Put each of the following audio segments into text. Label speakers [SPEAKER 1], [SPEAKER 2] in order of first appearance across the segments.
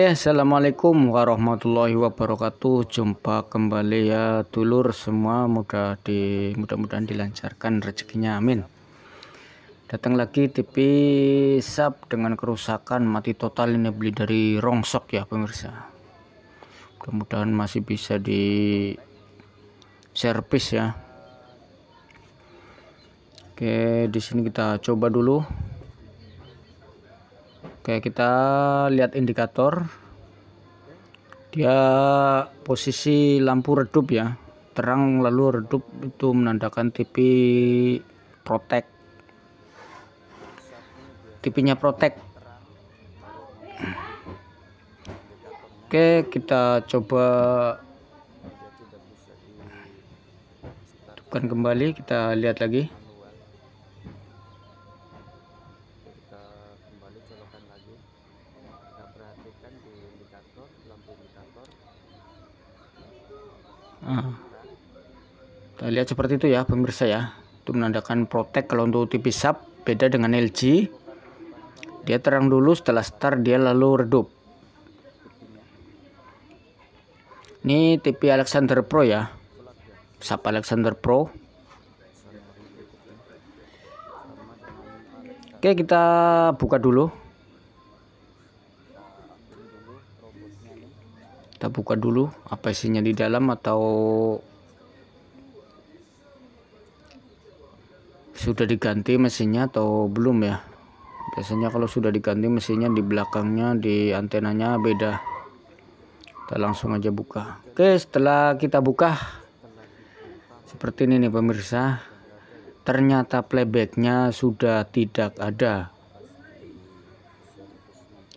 [SPEAKER 1] Oke, assalamualaikum warahmatullahi wabarakatuh. Jumpa kembali ya, dulur semua. Mudah di mudah-mudahan dilancarkan rezekinya, amin. Datang lagi TV sap dengan kerusakan mati total ini beli dari rongsok ya pemirsa. Mudah-mudahan masih bisa di servis ya. Oke, di sini kita coba dulu Oke, kita lihat indikator. Dia posisi lampu redup ya. Terang lalu redup itu menandakan TV protect. TV-nya protect. Oke, kita coba hidupkan kembali, kita lihat lagi. terlihat seperti itu ya pemirsa ya itu menandakan protek kalau untuk TV sub beda dengan LG dia terang dulu setelah start dia lalu redup ini TV Alexander Pro ya sub Alexander Pro Oke kita buka dulu kita buka dulu apa isinya di dalam atau sudah diganti mesinnya atau belum ya biasanya kalau sudah diganti mesinnya di belakangnya di antenanya beda kita langsung aja buka oke setelah kita buka seperti ini nih pemirsa ternyata playbacknya sudah tidak ada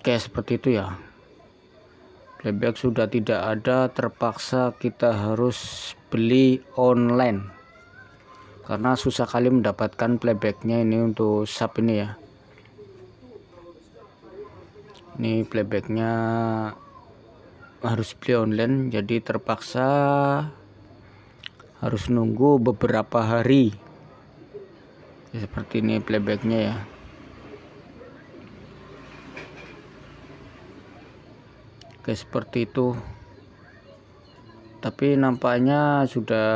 [SPEAKER 1] oke seperti itu ya playback sudah tidak ada terpaksa kita harus beli online karena susah kali mendapatkan playbacknya ini untuk sub ini ya ini playbacknya harus beli online jadi terpaksa harus nunggu beberapa hari ya, seperti ini playbacknya ya oke seperti itu tapi nampaknya sudah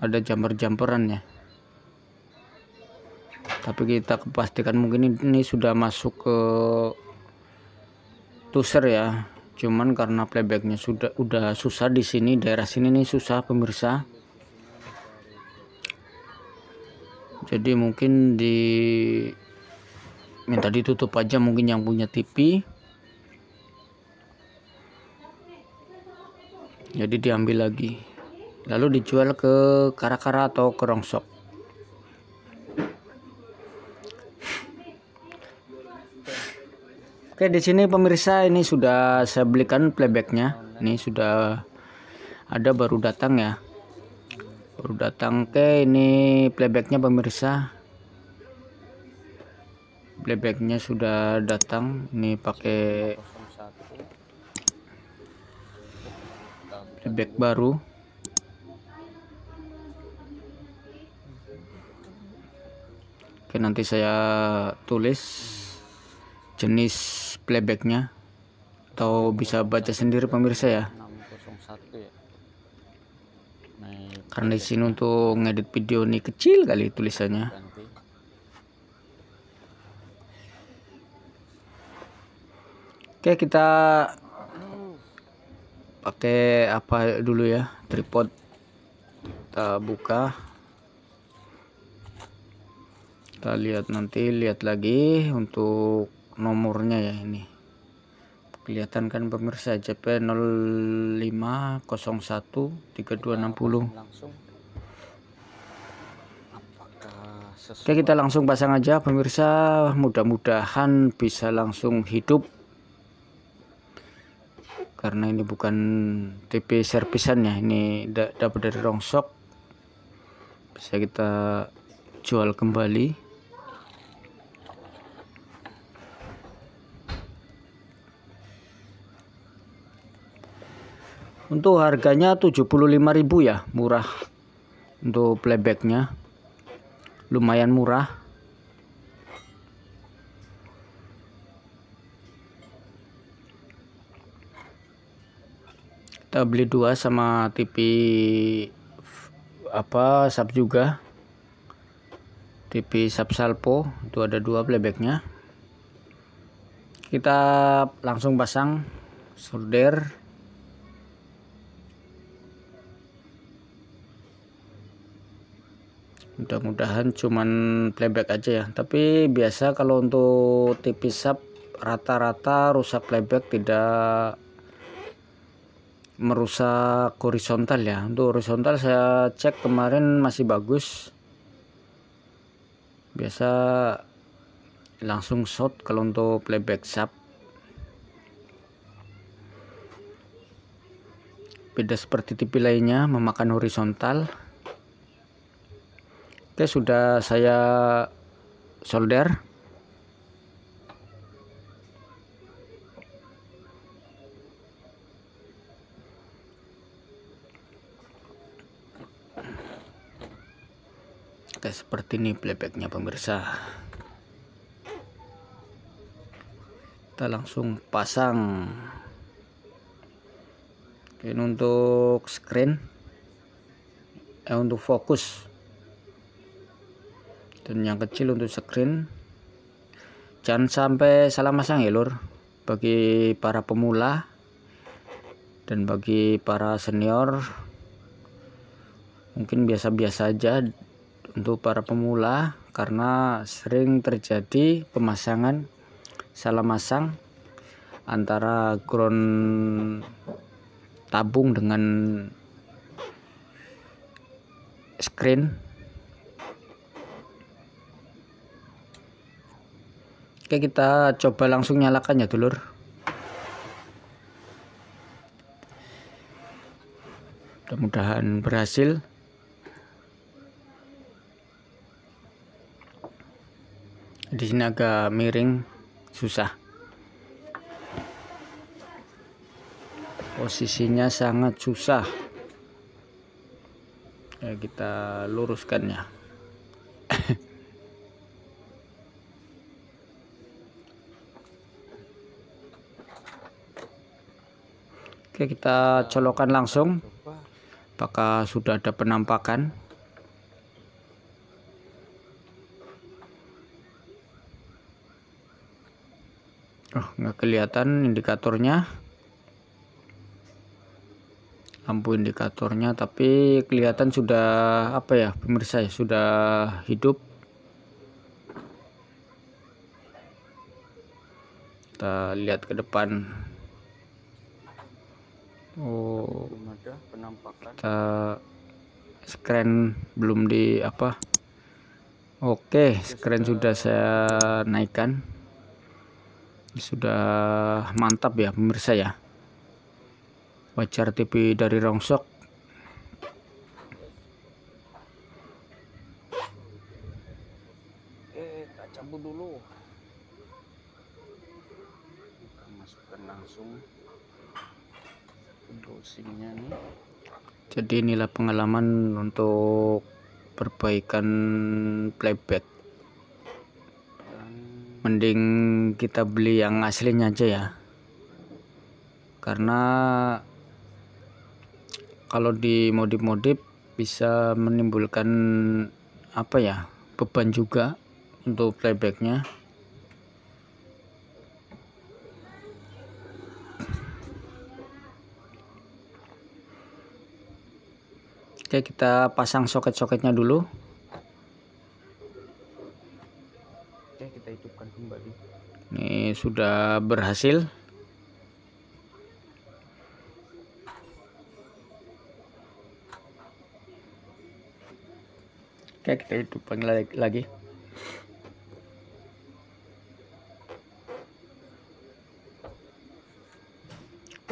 [SPEAKER 1] ada jumper jumperan ya tapi kita kepastikan mungkin ini sudah masuk ke tuser ya cuman karena playbacknya sudah udah susah di sini daerah sini nih susah pemirsa jadi mungkin di minta ditutup aja mungkin yang punya TV jadi diambil lagi lalu dijual ke kara-kara atau kerongsok. Oke di sini pemirsa ini sudah saya belikan playbacknya ini sudah ada baru datang ya baru datang ke ini playbacknya pemirsa playbacknya sudah datang ini pakai playback baru Oke nanti saya tulis jenis playbacknya atau bisa baca sendiri pemirsa ya karena di sini untuk ngedit video ini kecil kali tulisannya oke kita pakai apa dulu ya tripod kita buka kita lihat nanti lihat lagi untuk nomornya ya ini kelihatan kan pemirsa JP 0501 3260 Oke kita langsung pasang aja pemirsa mudah-mudahan bisa langsung hidup karena ini bukan TV servisan ya ini dapat dari rongsok bisa kita jual kembali untuk harganya 75.000 ya murah untuk playbacknya lumayan murah kita beli dua sama TV apa sub juga TV sub salpo itu ada dua playbacknya kita langsung pasang solder mudah-mudahan cuman playback aja ya tapi biasa kalau untuk TV sub rata-rata rusak playback tidak merusak horizontal ya untuk horizontal saya cek kemarin masih bagus biasa langsung shot kalau untuk playback sub beda seperti TV lainnya memakan horizontal Oke sudah saya solder Oke seperti ini playbacknya pemirsa Kita langsung pasang Oke, Ini untuk screen eh, Untuk fokus dan yang kecil untuk screen jangan sampai salah masang ya lur bagi para pemula dan bagi para senior mungkin biasa-biasa aja untuk para pemula karena sering terjadi pemasangan salah masang antara ground tabung dengan screen Oke kita coba langsung nyalakan ya dulur mudah-mudahan berhasil di sini agak miring susah posisinya sangat susah ya kita luruskan ya Oke kita colokan langsung apakah sudah ada penampakan Oh, nggak kelihatan indikatornya. Lampu indikatornya, tapi kelihatan sudah apa ya, pemirsa ya, sudah hidup. Kita lihat ke depan oh kita screen belum di apa Oke, screen sudah saya naikkan. Sudah mantap ya pemirsa ya. Wajar TV dari Rongsok. Eh, tak cabut dulu. Kita masukkan langsung untuk nih jadi inilah pengalaman untuk perbaikan playback mending kita beli yang aslinya aja ya karena kalau di modif-modif bisa menimbulkan apa ya beban juga untuk playbacknya Oke, kita pasang soket-soketnya dulu. Oke, kita hidupkan kembali. Ini sudah berhasil. Oke, kita hidupkan lagi.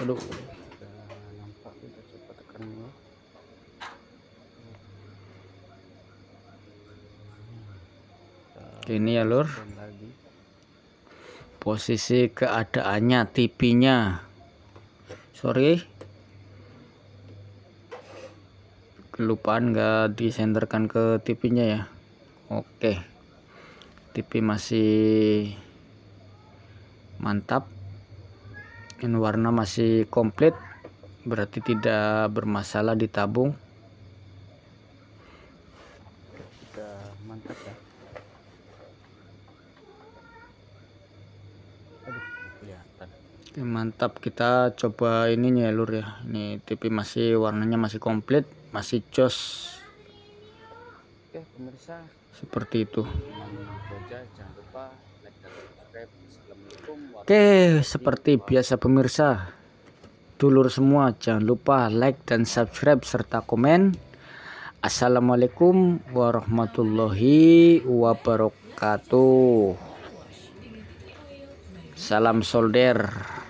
[SPEAKER 1] Aduh. ini ya lur posisi keadaannya tipinya sorry kelupaan nggak disenterkan ke tipinya ya oke TV masih mantap dan warna masih komplit berarti tidak bermasalah ditabung Oke mantap kita coba ini ya lur ya ini TV masih warnanya masih komplit masih jos Oke pemirsa
[SPEAKER 2] seperti itu
[SPEAKER 1] Oke seperti biasa pemirsa dulur semua jangan lupa like dan subscribe serta komen Assalamualaikum warahmatullahi wabarakatuh Salam solder.